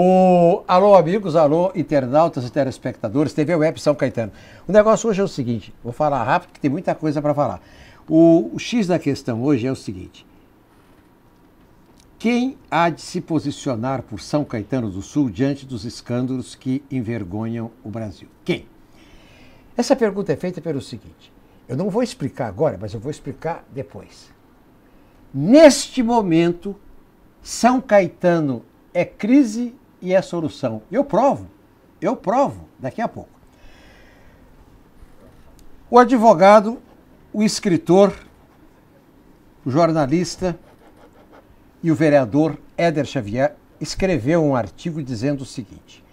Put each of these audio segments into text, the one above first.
O... Alô, amigos, alô, internautas e telespectadores, TV Web São Caetano. O negócio hoje é o seguinte, vou falar rápido que tem muita coisa para falar. O... o X da questão hoje é o seguinte, quem há de se posicionar por São Caetano do Sul diante dos escândalos que envergonham o Brasil? Quem? Essa pergunta é feita pelo seguinte: eu não vou explicar agora, mas eu vou explicar depois. Neste momento, São Caetano é crise e é solução. Eu provo, eu provo daqui a pouco. O advogado, o escritor, o jornalista e o vereador Éder Xavier escreveu um artigo dizendo o seguinte: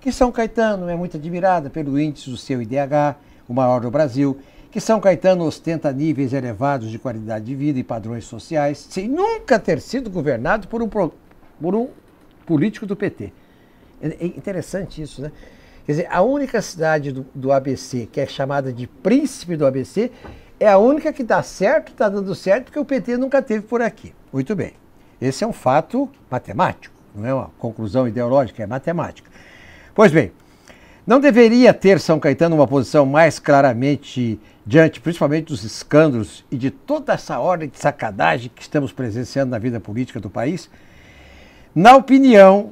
que São Caetano é muito admirada pelo índice do seu IDH, o maior do Brasil, que São Caetano ostenta níveis elevados de qualidade de vida e padrões sociais, sem nunca ter sido governado por um, por um político do PT. É, é interessante isso, né? Quer dizer, a única cidade do, do ABC que é chamada de príncipe do ABC é a única que dá certo, está dando certo, porque o PT nunca teve por aqui. Muito bem. Esse é um fato matemático, não é uma conclusão ideológica, é matemática. Pois bem, não deveria ter São Caetano uma posição mais claramente diante, principalmente dos escândalos e de toda essa ordem de sacanagem que estamos presenciando na vida política do país? Na opinião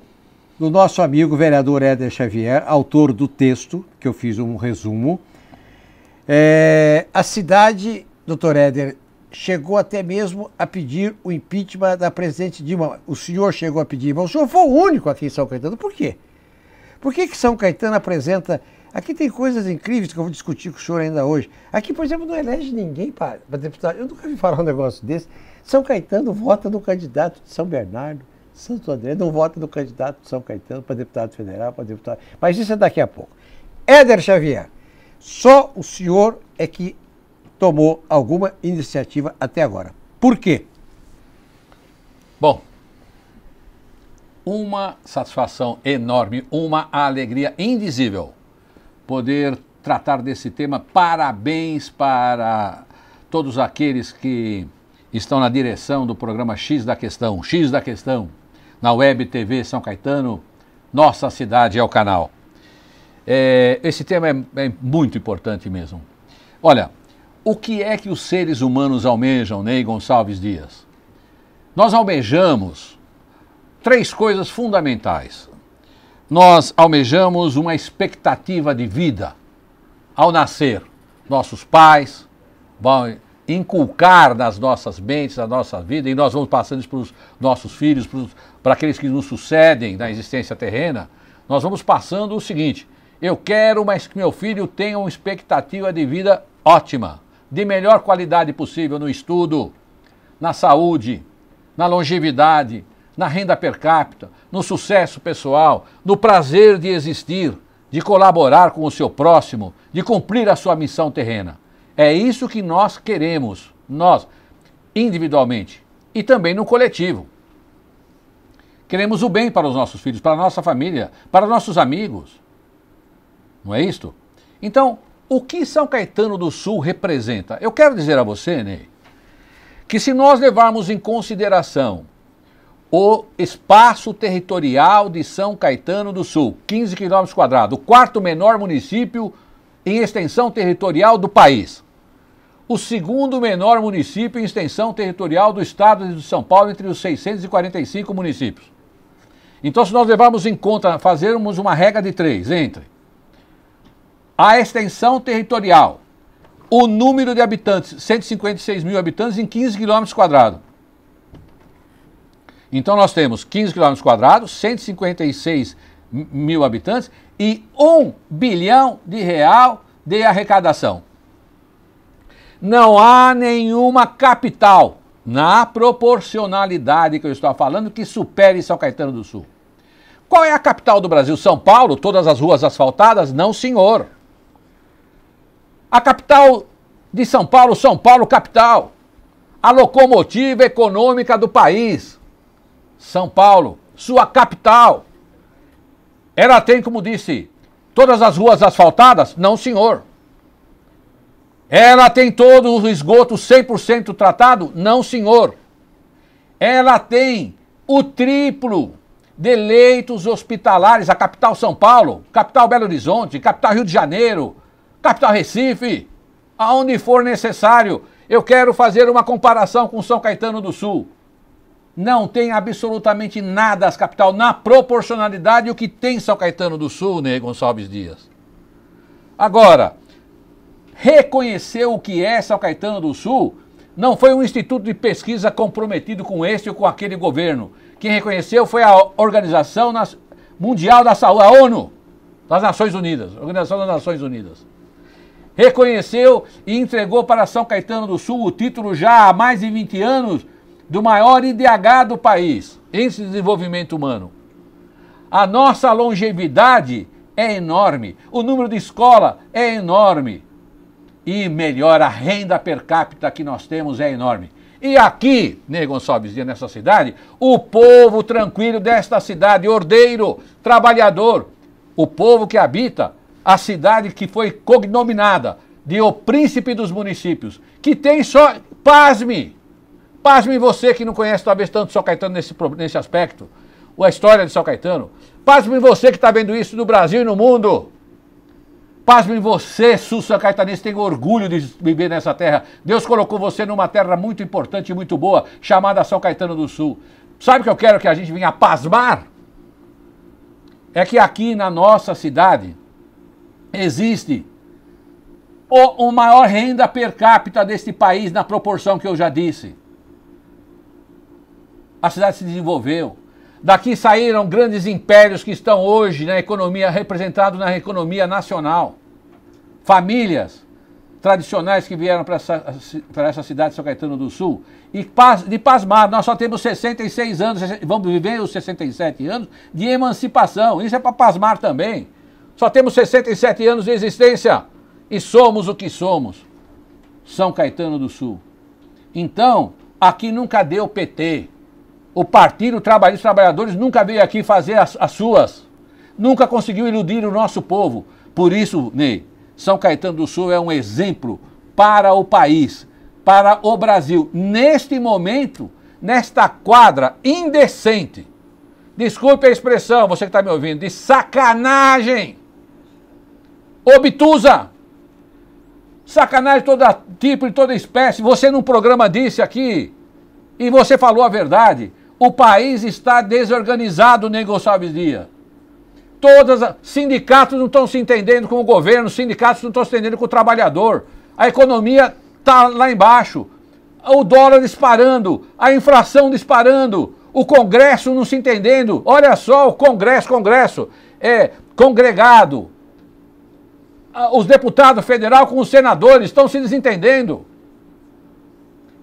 do nosso amigo vereador Éder Xavier, autor do texto, que eu fiz um resumo, é, a cidade, doutor Éder, chegou até mesmo a pedir o impeachment da presidente Dilma. O senhor chegou a pedir, mas o senhor foi o único aqui em São Caetano. Por quê? Por que, que São Caetano apresenta. Aqui tem coisas incríveis que eu vou discutir com o senhor ainda hoje. Aqui, por exemplo, não elege ninguém para deputado. Eu nunca vi falar um negócio desse. São Caetano vota no candidato de São Bernardo. Santo André não vota no candidato de São Caetano para deputado federal, para deputado. Mas isso é daqui a pouco. Éder Xavier, só o senhor é que tomou alguma iniciativa até agora. Por quê? Bom, uma satisfação enorme, uma alegria indizível poder tratar desse tema. Parabéns para todos aqueles que estão na direção do programa X da Questão. X da Questão na Web TV São Caetano, Nossa Cidade é o canal. É, esse tema é, é muito importante mesmo. Olha, o que é que os seres humanos almejam, Ney Gonçalves Dias? Nós almejamos três coisas fundamentais. Nós almejamos uma expectativa de vida ao nascer. Nossos pais vão inculcar nas nossas mentes, na nossa vida, e nós vamos passando isso para os nossos filhos, para aqueles que nos sucedem na existência terrena, nós vamos passando o seguinte: eu quero mais que meu filho tenha uma expectativa de vida ótima, de melhor qualidade possível no estudo, na saúde, na longevidade, na renda per capita, no sucesso pessoal, no prazer de existir, de colaborar com o seu próximo, de cumprir a sua missão terrena. É isso que nós queremos, nós, individualmente e também no coletivo. Queremos o bem para os nossos filhos, para a nossa família, para os nossos amigos. Não é isto? Então, o que São Caetano do Sul representa? Eu quero dizer a você, Ney, que se nós levarmos em consideração o espaço territorial de São Caetano do Sul, 15 quilômetros quadrados, o quarto menor município em extensão territorial do país o segundo menor município em extensão territorial do estado de São Paulo entre os 645 municípios. Então, se nós levarmos em conta, fazermos uma regra de três entre a extensão territorial, o número de habitantes, 156 mil habitantes em 15 quilômetros quadrados. Então nós temos 15 quilômetros quadrados, 156 mil habitantes e 1 bilhão de real de arrecadação. Não há nenhuma capital na proporcionalidade que eu estou falando que supere São Caetano do Sul. Qual é a capital do Brasil? São Paulo? Todas as ruas asfaltadas? Não, senhor. A capital de São Paulo, São Paulo, capital. A locomotiva econômica do país. São Paulo, sua capital. Ela tem, como disse, todas as ruas asfaltadas? Não, senhor. Ela tem todo o esgoto 100% tratado? Não, senhor. Ela tem o triplo de leitos hospitalares, a capital São Paulo, capital Belo Horizonte, capital Rio de Janeiro, capital Recife, aonde for necessário. Eu quero fazer uma comparação com São Caetano do Sul. Não tem absolutamente nada as capital na proporcionalidade o que tem São Caetano do Sul, né, Gonçalves Dias. Agora, reconheceu o que é São Caetano do Sul, não foi um instituto de pesquisa comprometido com este ou com aquele governo. Quem reconheceu foi a Organização Mundial da Saúde, a ONU, das Nações Unidas, Organização das Nações Unidas. Reconheceu e entregou para São Caetano do Sul o título já há mais de 20 anos do maior IDH do país, Índice de Desenvolvimento Humano. A nossa longevidade é enorme, o número de escola é enorme, e melhor, a renda per capita que nós temos é enorme. E aqui, Ney Gonçalves nessa cidade, o povo tranquilo desta cidade, ordeiro, trabalhador, o povo que habita a cidade que foi cognominada de o príncipe dos municípios, que tem só, pasme, pasme você que não conhece talvez tanto São Caetano nesse, nesse aspecto, ou a história de São Caetano, pasme você que está vendo isso no Brasil e no mundo, Pasmem você, Sussa Caetanense, tem orgulho de viver nessa terra. Deus colocou você numa terra muito importante e muito boa, chamada São Caetano do Sul. Sabe o que eu quero que a gente venha pasmar? É que aqui na nossa cidade existe o, o maior renda per capita deste país na proporção que eu já disse. A cidade se desenvolveu, Daqui saíram grandes impérios que estão hoje na economia, representados na economia nacional. Famílias tradicionais que vieram para essa, essa cidade de São Caetano do Sul. E pas, de pasmar, nós só temos 66 anos, vamos viver os 67 anos de emancipação. Isso é para pasmar também. Só temos 67 anos de existência e somos o que somos. São Caetano do Sul. Então, aqui nunca deu PT. O Partido Trabalhista Trabalhadores nunca veio aqui fazer as, as suas. Nunca conseguiu iludir o nosso povo. Por isso, Ney, São Caetano do Sul é um exemplo para o país, para o Brasil. Neste momento, nesta quadra indecente, desculpe a expressão, você que está me ouvindo, de sacanagem obtusa, sacanagem de todo tipo, de toda espécie. Você num programa disse aqui e você falou a verdade. O país está desorganizado, Nego Gonçalves Dias. Todos os sindicatos não estão se entendendo com o governo, sindicatos não estão se entendendo com o trabalhador. A economia está lá embaixo. O dólar disparando, a inflação disparando, o Congresso não se entendendo. Olha só, o Congresso, Congresso é congregado. Os deputados federal com os senadores estão se desentendendo.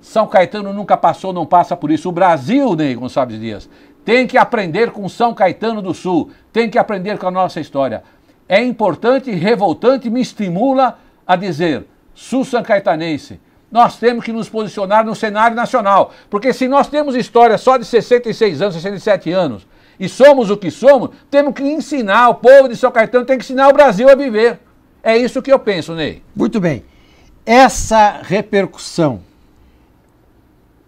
São Caetano nunca passou, não passa por isso. O Brasil, Ney Gonçalves Dias, tem que aprender com São Caetano do Sul, tem que aprender com a nossa história. É importante, revoltante, me estimula a dizer: Sul São Caetanense, nós temos que nos posicionar no cenário nacional. Porque se nós temos história só de 66 anos, 67 anos, e somos o que somos, temos que ensinar o povo de São Caetano, tem que ensinar o Brasil a viver. É isso que eu penso, Ney. Muito bem. Essa repercussão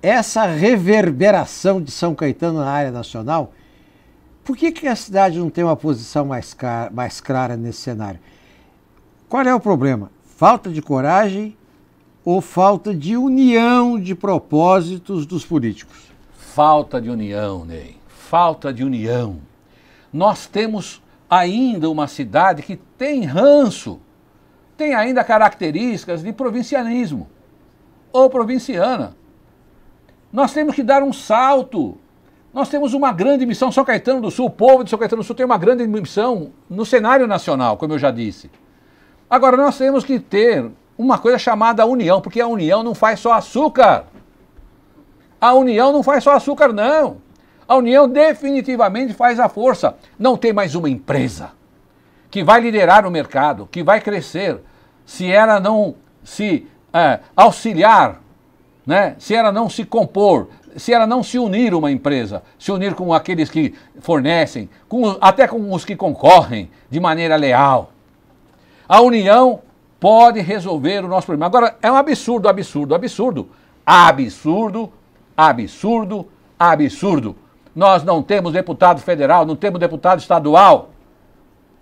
essa reverberação de São Caetano na área nacional, por que, que a cidade não tem uma posição mais, cara, mais clara nesse cenário? Qual é o problema? Falta de coragem ou falta de união de propósitos dos políticos? Falta de união, Ney. Falta de união. Nós temos ainda uma cidade que tem ranço, tem ainda características de provincianismo ou provinciana. Nós temos que dar um salto. Nós temos uma grande missão, São Caetano do Sul, o povo de São Caetano do Sul tem uma grande missão no cenário nacional, como eu já disse. Agora, nós temos que ter uma coisa chamada união, porque a união não faz só açúcar. A união não faz só açúcar, não. A união definitivamente faz a força. Não tem mais uma empresa que vai liderar o mercado, que vai crescer, se ela não se é, auxiliar né? se ela não se compor, se ela não se unir uma empresa, se unir com aqueles que fornecem, com, até com os que concorrem de maneira leal. A união pode resolver o nosso problema. Agora, é um absurdo, absurdo, absurdo. Absurdo, absurdo, absurdo. Nós não temos deputado federal, não temos deputado estadual.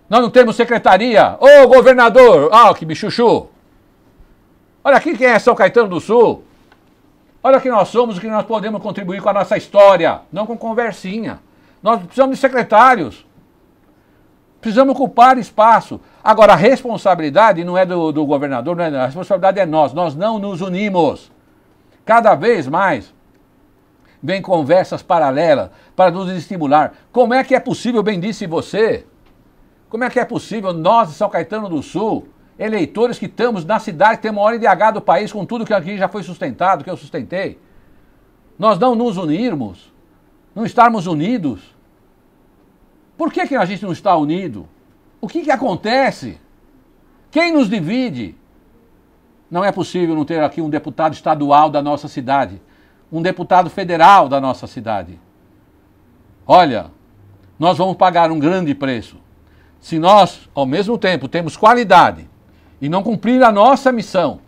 Nós não temos secretaria. Ô, governador! Ah, que bichuchu! Olha aqui quem é São Caetano do Sul. Olha que nós somos, o que nós podemos contribuir com a nossa história, não com conversinha. Nós precisamos de secretários. Precisamos ocupar espaço. Agora, a responsabilidade não é do, do governador, não é, a responsabilidade é nós. Nós não nos unimos. Cada vez mais vem conversas paralelas para nos estimular. Como é que é possível, bem disse você, como é que é possível nós, de São Caetano do Sul, eleitores que estamos na cidade, que tem maior IDH do país, com tudo que aqui já foi sustentado, que eu sustentei. Nós não nos unirmos, não estarmos unidos. Por que, que a gente não está unido? O que, que acontece? Quem nos divide? Não é possível não ter aqui um deputado estadual da nossa cidade, um deputado federal da nossa cidade. Olha, nós vamos pagar um grande preço. Se nós, ao mesmo tempo, temos qualidade, e não cumprir a nossa missão,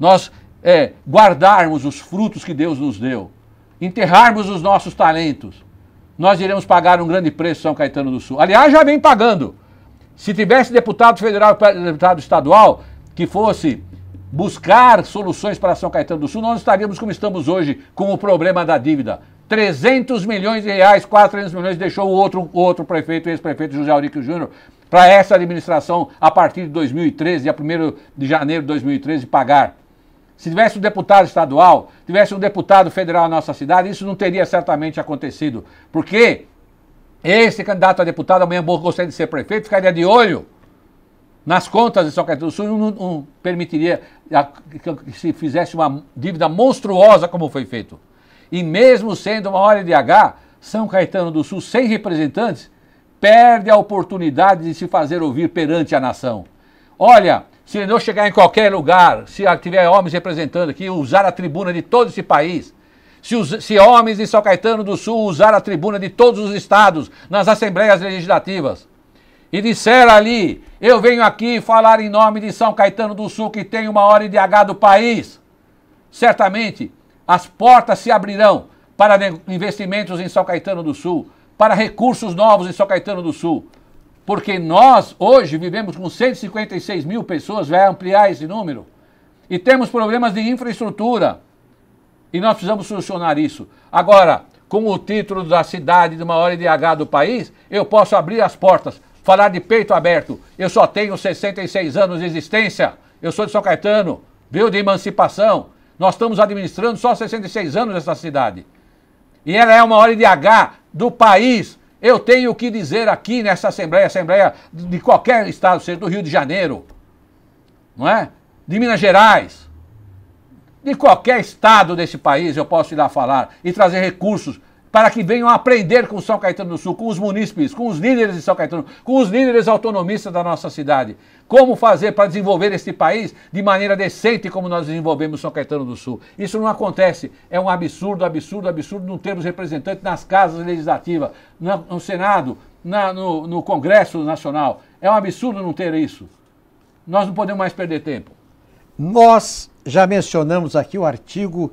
nós é, guardarmos os frutos que Deus nos deu, enterrarmos os nossos talentos, nós iremos pagar um grande preço São Caetano do Sul. Aliás, já vem pagando. Se tivesse deputado federal e deputado estadual que fosse buscar soluções para São Caetano do Sul, nós estaríamos como estamos hoje, com o problema da dívida. 300 milhões de reais, 400 milhões, deixou o outro, outro prefeito, ex-prefeito José Aurico Júnior, para essa administração, a partir de 2013, a 1 de janeiro de 2013, pagar. Se tivesse um deputado estadual, tivesse um deputado federal na nossa cidade, isso não teria certamente acontecido. Porque esse candidato a deputado, amanhã gostaria de ser prefeito, ficaria de olho nas contas de São Caetano do Sul, não, não permitiria que se fizesse uma dívida monstruosa como foi feito. E mesmo sendo uma hora de H, São Caetano do Sul, sem representantes, perde a oportunidade de se fazer ouvir perante a nação. Olha, se eu chegar em qualquer lugar, se tiver homens representando aqui, usar a tribuna de todo esse país, se, os, se homens de São Caetano do Sul usar a tribuna de todos os estados nas assembleias legislativas, e disser ali, eu venho aqui falar em nome de São Caetano do Sul, que tem uma hora IDH do país, certamente as portas se abrirão para investimentos em São Caetano do Sul, para recursos novos em São Caetano do Sul. Porque nós, hoje, vivemos com 156 mil pessoas, vai ampliar esse número. E temos problemas de infraestrutura. E nós precisamos solucionar isso. Agora, com o título da cidade de maior IDH do país, eu posso abrir as portas, falar de peito aberto. Eu só tenho 66 anos de existência. Eu sou de São Caetano, veio de emancipação. Nós estamos administrando só 66 anos essa cidade. E ela é uma hora de H do país. Eu tenho o que dizer aqui nessa Assembleia, Assembleia de qualquer estado, seja do Rio de Janeiro, não é? De Minas Gerais, de qualquer estado desse país, eu posso ir lá falar e trazer recursos para que venham aprender com São Caetano do Sul, com os munícipes, com os líderes de São Caetano, com os líderes autonomistas da nossa cidade. Como fazer para desenvolver este país de maneira decente como nós desenvolvemos São Caetano do Sul. Isso não acontece. É um absurdo, absurdo, absurdo não termos representantes nas casas legislativas, no Senado, na, no, no Congresso Nacional. É um absurdo não ter isso. Nós não podemos mais perder tempo. Nós já mencionamos aqui o artigo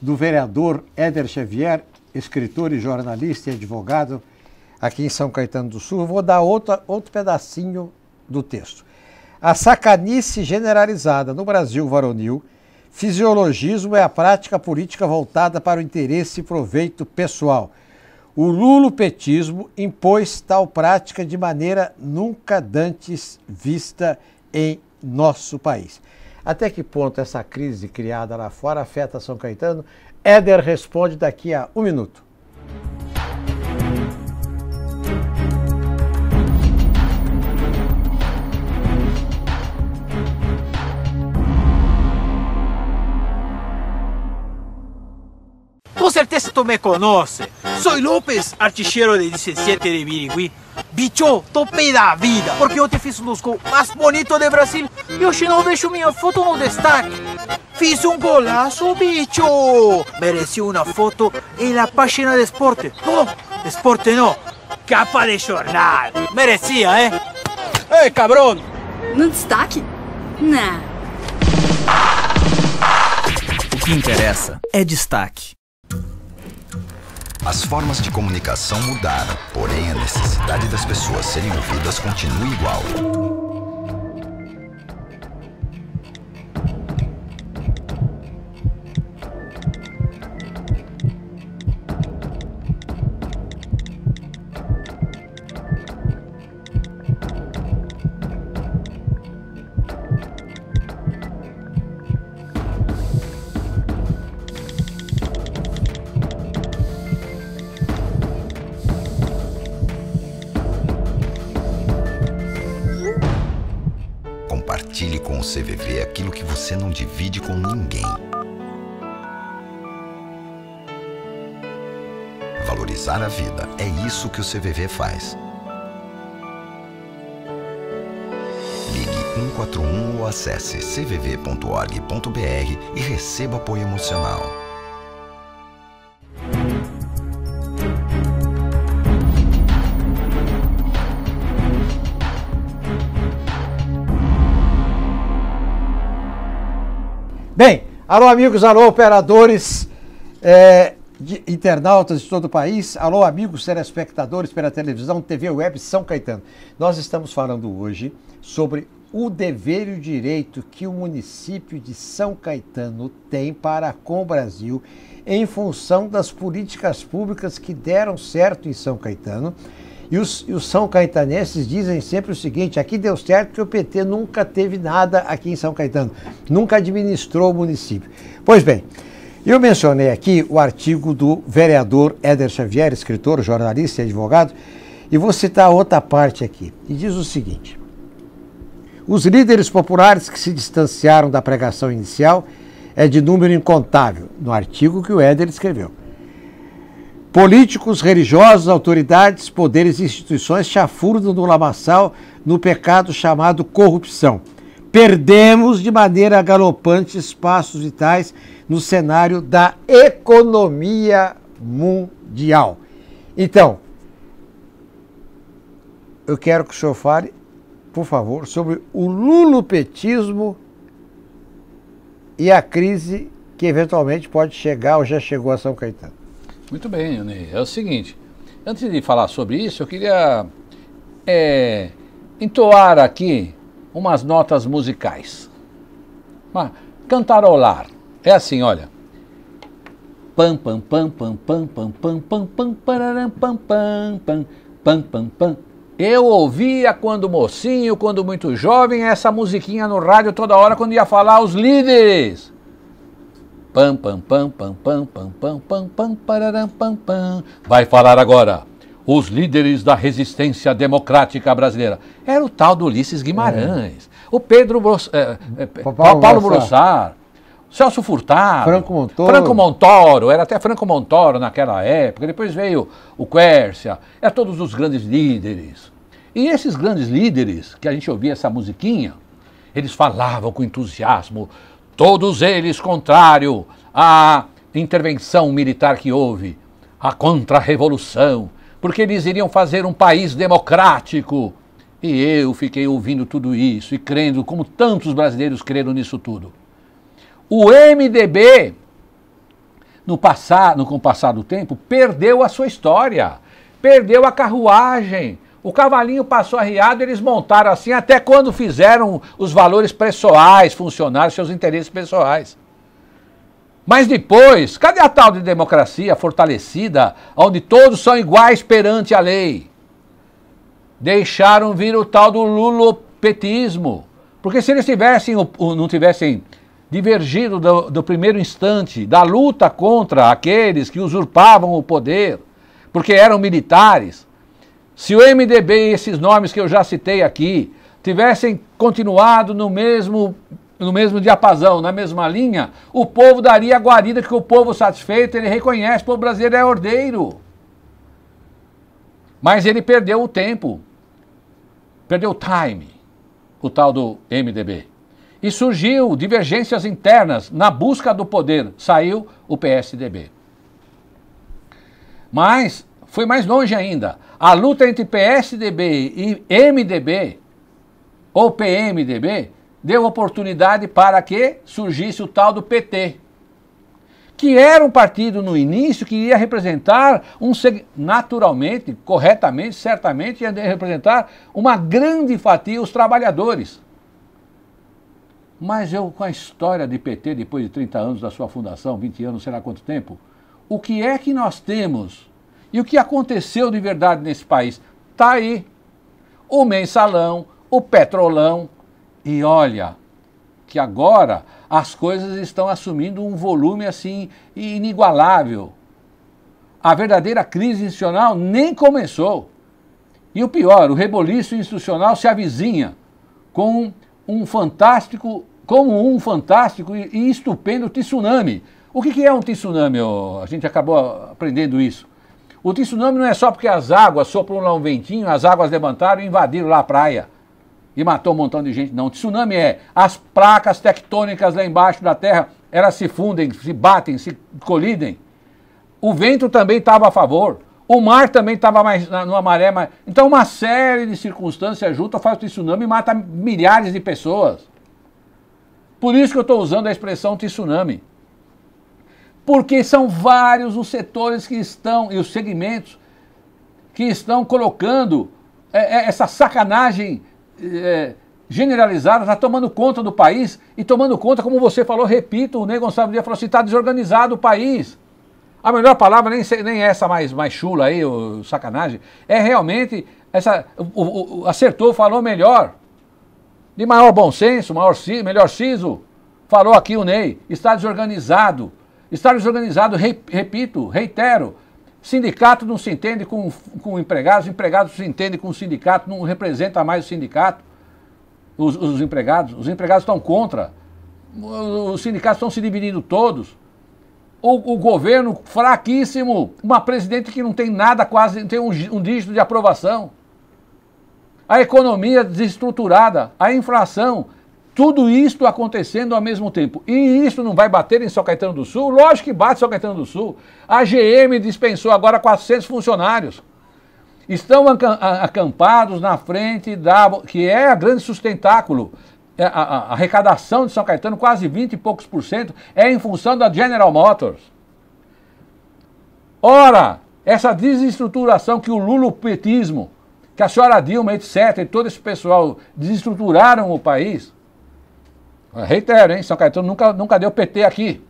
do vereador Éder Xavier escritor e jornalista e advogado aqui em São Caetano do Sul. Vou dar outra, outro pedacinho do texto. A sacanice generalizada no Brasil varonil, fisiologismo é a prática política voltada para o interesse e proveito pessoal. O lulopetismo impôs tal prática de maneira nunca dantes vista em nosso país. Até que ponto essa crise criada lá fora afeta São Caetano? Éder responde daqui a um minuto. certeza tu me conhece, sou Lopes, artilheiro de 17 de Birigui. Bicho, topei da vida, porque eu te fiz um dos gols mais bonitos de Brasil e hoje não deixo minha foto no destaque. Fiz um golaço, bicho! Mereci uma foto em la página de esporte. Não, esporte não, capa de jornal. Merecia, hein? Eh. Ei, cabrão! No destaque? Não. O que interessa é destaque. As formas de comunicação mudaram, porém a necessidade das pessoas serem ouvidas continua igual. você viver aquilo que você não divide com ninguém. Valorizar a vida é isso que o CVV faz. Ligue 141 ou acesse cvv.org.br e receba apoio emocional. Alô, amigos, alô, operadores, é, de, internautas de todo o país, alô, amigos telespectadores pela televisão, TV Web São Caetano. Nós estamos falando hoje sobre o dever e o direito que o município de São Caetano tem para com o Brasil em função das políticas públicas que deram certo em São Caetano e os, e os são caetanenses dizem sempre o seguinte: aqui deu certo que o PT nunca teve nada aqui em São Caetano, nunca administrou o município. Pois bem, eu mencionei aqui o artigo do vereador Éder Xavier, escritor, jornalista e advogado, e vou citar outra parte aqui. E diz o seguinte: os líderes populares que se distanciaram da pregação inicial é de número incontável, no artigo que o Éder escreveu. Políticos, religiosos, autoridades, poderes e instituições chafurdam no lamaçal no pecado chamado corrupção. Perdemos de maneira galopante espaços vitais no cenário da economia mundial. Então, eu quero que o senhor fale, por favor, sobre o lulupetismo e a crise que eventualmente pode chegar ou já chegou a São Caetano. Muito bem, Ney. É o seguinte, antes de falar sobre isso, eu queria é, entoar aqui umas notas musicais. cantarolar. É assim, olha. Pam pam pam pam pam pam pam pam pam pararam pam pam pam pam pam pam. Eu ouvia quando mocinho, quando muito jovem, essa musiquinha no rádio toda hora quando ia falar os líderes. Pam, pam, pam, pam, pam, pam, pam, pam, pam, pararam, pam, pam. Vai falar agora os líderes da resistência democrática brasileira. Era o tal do Ulisses Guimarães, é. o Pedro Bros, é, é, Paulo, Paulo Brossard, Celso Furtado, Franco Montoro. Franco Montoro, era até Franco Montoro naquela época, depois veio o Quércia, é todos os grandes líderes. E esses grandes líderes, que a gente ouvia essa musiquinha, eles falavam com entusiasmo Todos eles contrário à intervenção militar que houve, à contra-revolução, porque eles iriam fazer um país democrático. E eu fiquei ouvindo tudo isso e crendo, como tantos brasileiros creram nisso tudo. O MDB, no, passado, no com o passar do tempo, perdeu a sua história, perdeu a carruagem, o cavalinho passou arriado, eles montaram assim até quando fizeram os valores pessoais funcionar, seus interesses pessoais. Mas depois, cadê a tal de democracia fortalecida, onde todos são iguais perante a lei? Deixaram vir o tal do lulopetismo. Porque se eles tivessem, não tivessem divergido do, do primeiro instante da luta contra aqueles que usurpavam o poder, porque eram militares, se o MDB e esses nomes que eu já citei aqui tivessem continuado no mesmo no mesmo diapasão, na mesma linha, o povo daria a guarida que o povo satisfeito, ele reconhece, o povo brasileiro é ordeiro. Mas ele perdeu o tempo, perdeu o time, o tal do MDB. E surgiu divergências internas na busca do poder, saiu o PSDB. Mas foi mais longe ainda. A luta entre PSDB e MDB, ou PMDB, deu oportunidade para que surgisse o tal do PT, que era um partido no início que ia representar um naturalmente, corretamente, certamente ia representar uma grande fatia os trabalhadores. Mas eu com a história de PT depois de 30 anos da sua fundação, 20 anos, será quanto tempo? O que é que nós temos e o que aconteceu de verdade nesse país? Está aí o mensalão, o petrolão. E olha, que agora as coisas estão assumindo um volume assim inigualável. A verdadeira crise institucional nem começou. E o pior, o reboliço institucional se avizinha com um fantástico, como um fantástico e estupendo tsunami. O que é um tsunami? A gente acabou aprendendo isso. O tsunami não é só porque as águas sopram lá um ventinho, as águas levantaram e invadiram lá a praia e matou um montão de gente. Não, o tsunami é as placas tectônicas lá embaixo da terra, elas se fundem, se batem, se colidem. O vento também estava a favor. O mar também estava mais numa maré mais. Então, uma série de circunstâncias juntas faz o tsunami e mata milhares de pessoas. Por isso que eu estou usando a expressão tsunami porque são vários os setores que estão e os segmentos que estão colocando é, é essa sacanagem é, generalizada, está tomando conta do país e tomando conta, como você falou, repito, o Ney Gonçalves Dias falou assim, está desorganizado o país. A melhor palavra nem, nem essa mais, mais chula aí, o, sacanagem, é realmente essa, o, o, acertou, falou melhor, de maior bom senso, maior, melhor siso, falou aqui o Ney, está desorganizado. Está desorganizado, repito, reitero. Sindicato não se entende com, com empregados, empregados se entendem com o sindicato, não representa mais o sindicato, os, os empregados. Os empregados estão contra. Os sindicatos estão se dividindo todos. O, o, governo fraquíssimo, uma presidente que não tem nada, quase não tem um, um dígito de aprovação. A economia desestruturada, a inflação tudo isso acontecendo ao mesmo tempo. E isso não vai bater em São Caetano do Sul? Lógico que bate em São Caetano do Sul. A GM dispensou agora 400 funcionários. Estão acampados na frente da. que é a grande sustentáculo. É, a, a, a arrecadação de São Caetano, quase 20 e poucos por cento, é em função da General Motors. Ora, essa desestruturação que o lulopetismo, que a senhora Dilma, etc., e todo esse pessoal desestruturaram o país, Reitero, hein? São Caetano nunca, nunca deu PT aqui.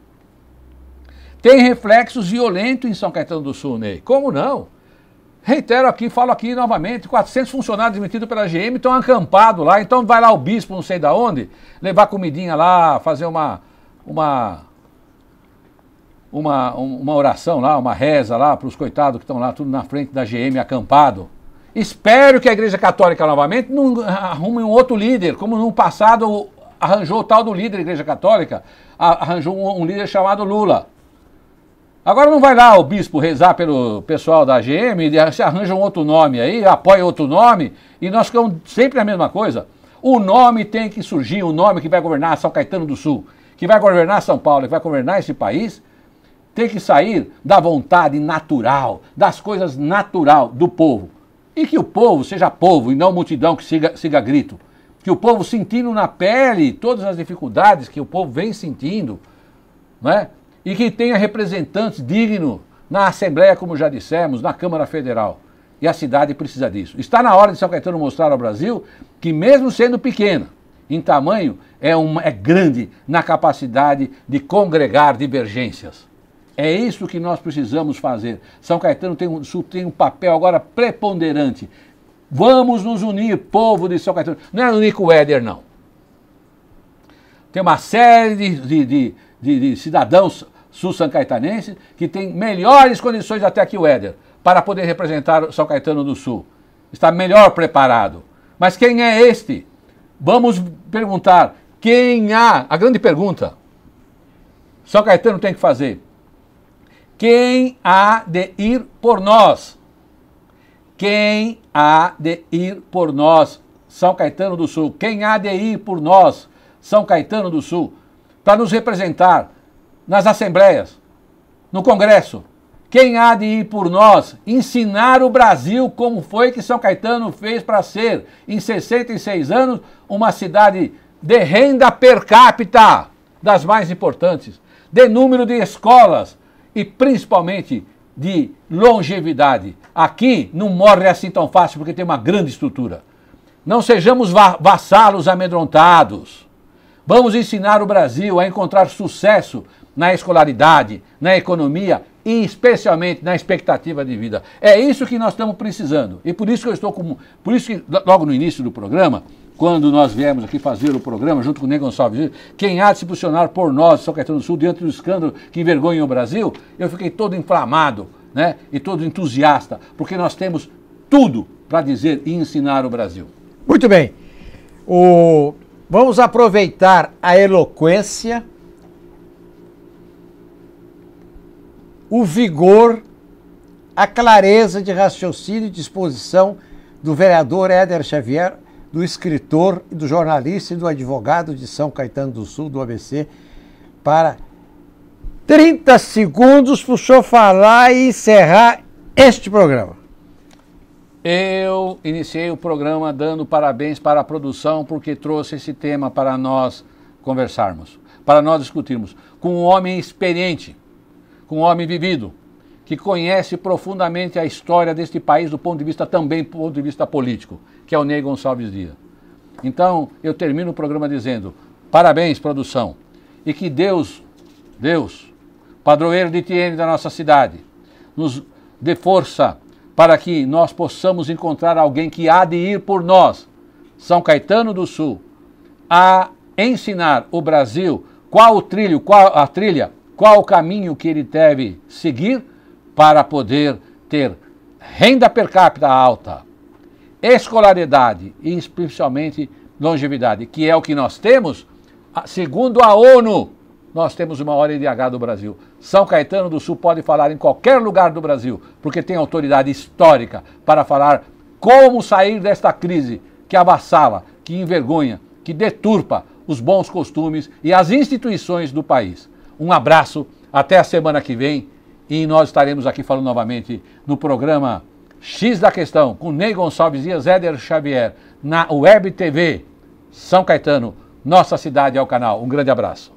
Tem reflexos violentos em São Caetano do Sul, Ney. Como não? Reitero aqui, falo aqui novamente, 400 funcionários demitidos pela GM estão acampados lá, então vai lá o bispo, não sei da onde, levar comidinha lá, fazer uma uma uma, uma oração lá, uma reza lá para os coitados que estão lá tudo na frente da GM acampado. Espero que a Igreja Católica novamente não arrume um outro líder, como no passado arranjou o tal do líder da Igreja Católica, arranjou um, líder chamado Lula. Agora não vai lá o bispo rezar pelo pessoal da GM, se ah, arranja um outro nome aí, apoia outro nome, e nós ficamos sempre a mesma coisa. O nome tem que surgir, o nome que vai governar São Caetano do Sul, que vai governar São Paulo, que vai governar esse país, tem que sair da vontade natural, das coisas natural do povo. E que o povo seja povo e não multidão que siga, siga grito que o povo sentindo na pele todas as dificuldades que o povo vem sentindo, né? e que tenha representantes dignos na Assembleia, como já dissemos, na Câmara Federal. E a cidade precisa disso. Está na hora de São Caetano mostrar ao Brasil que, mesmo sendo pequena, em tamanho, é, uma, é grande na capacidade de congregar divergências. É isso que nós precisamos fazer. São Caetano tem um, tem um papel agora preponderante Vamos nos unir, povo de São Caetano. Não era é o Éder, não. Tem uma série de, de, de, de cidadãos sul-sancaetanenses que têm melhores condições até que o Éder para poder representar o São Caetano do Sul. Está melhor preparado. Mas quem é este? Vamos perguntar quem há. A grande pergunta. São Caetano tem que fazer. Quem há de ir por nós? Quem há de ir por nós? São Caetano do Sul. Quem há de ir por nós? São Caetano do Sul. Para nos representar nas assembleias, no Congresso. Quem há de ir por nós? Ensinar o Brasil como foi que São Caetano fez para ser, em 66 anos, uma cidade de renda per capita das mais importantes, de número de escolas e, principalmente, de longevidade. Aqui não morre assim tão fácil porque tem uma grande estrutura. Não sejamos va vassalos amedrontados. Vamos ensinar o Brasil a encontrar sucesso na escolaridade, na economia e especialmente na expectativa de vida. É isso que nós estamos precisando. E por isso que eu estou com. Por isso que logo no início do programa, quando nós viemos aqui fazer o programa junto com o Ney Gonçalves, quem há de se posicionar por nós, São Caetano do Sul, diante do escândalo que envergonha o Brasil, eu fiquei todo inflamado né? e todo entusiasta, porque nós temos tudo para dizer e ensinar o Brasil. Muito bem. O... Vamos aproveitar a eloquência o vigor, a clareza de raciocínio e disposição do vereador Éder Xavier, do escritor, do jornalista e do advogado de São Caetano do Sul, do ABC, para 30 segundos para o senhor falar e encerrar este programa. Eu iniciei o programa dando parabéns para a produção porque trouxe esse tema para nós conversarmos, para nós discutirmos, com um homem experiente, com um homem vivido, que conhece profundamente a história deste país do ponto de vista também do ponto de vista político, que é o Ney Gonçalves Dias. Então, eu termino o programa dizendo: parabéns, produção, e que Deus, Deus, padroeiro de Tiene da nossa cidade, nos dê força para que nós possamos encontrar alguém que há de ir por nós, São Caetano do Sul, a ensinar o Brasil qual o trilho, qual a trilha qual o caminho que ele deve seguir para poder ter renda per capita alta, escolaridade e especialmente longevidade, que é o que nós temos, segundo a ONU, nós temos uma hora IDH do Brasil. São Caetano do Sul pode falar em qualquer lugar do Brasil, porque tem autoridade histórica para falar como sair desta crise que avassala, que envergonha, que deturpa os bons costumes e as instituições do país. Um abraço, até a semana que vem e nós estaremos aqui falando novamente no programa X da Questão com Ney Gonçalves e Zéder Xavier na Web TV São Caetano. Nossa cidade é o canal. Um grande abraço.